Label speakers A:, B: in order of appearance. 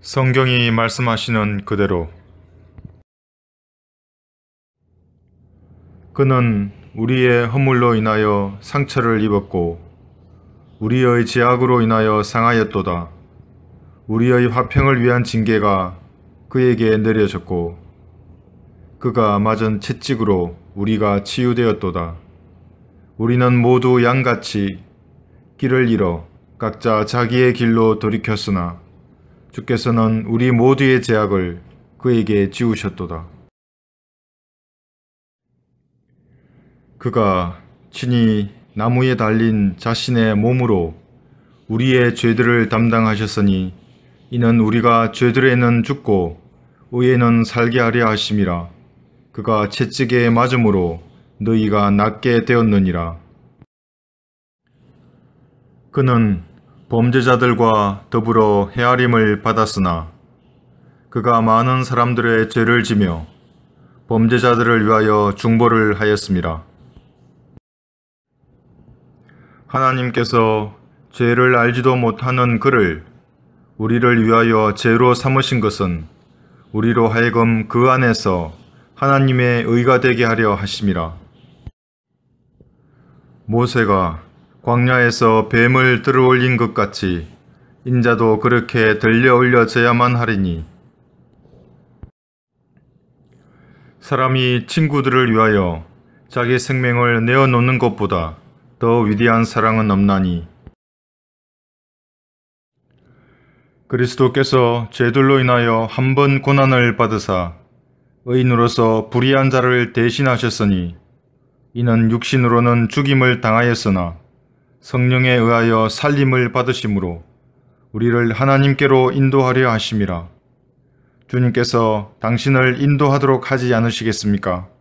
A: 성경이 말씀하시는 그대로 그는 우리의 허물로 인하여 상처를 입었고 우리의 제약으로 인하여 상하였도다. 우리의 화평을 위한 징계가 그에게 내려졌고 그가 맞은 채찍으로 우리가 치유되었도다. 우리는 모두 양같이 길을 잃어 각자 자기의 길로 돌이켰으나 주께서는 우리 모두의 제약을 그에게 지우셨도다. 그가 친히 나무에 달린 자신의 몸으로 우리의 죄들을 담당하셨으니 이는 우리가 죄들에는 죽고 의에는 살게 하려 하심이라 그가 채찍에 맞음으로 너희가 낫게 되었느니라. 그는 범죄자들과 더불어 헤아림을 받았으나 그가 많은 사람들의 죄를 지며 범죄자들을 위하여 중보를 하였습니다. 하나님께서 죄를 알지도 못하는 그를 우리를 위하여 죄로 삼으신 것은 우리로 하여금 그 안에서 하나님의 의가 되게 하려 하심이라. 모세가 광야에서 뱀을 들어올린 것 같이 인자도 그렇게 들려올려져야만 하리니 사람이 친구들을 위하여 자기 생명을 내어놓는 것보다 더 위대한 사랑은 없나니 그리스도께서 죄들로 인하여 한 번 고난을 받으사 의인으로서 불의한 자를 대신하셨으니 이는 육신으로는 죽임을 당하였으나 성령에 의하여 살림을 받으심으로 우리를 하나님께로 인도하려 하심이라. 주님께서 당신을 인도하도록 하지 않으시겠습니까?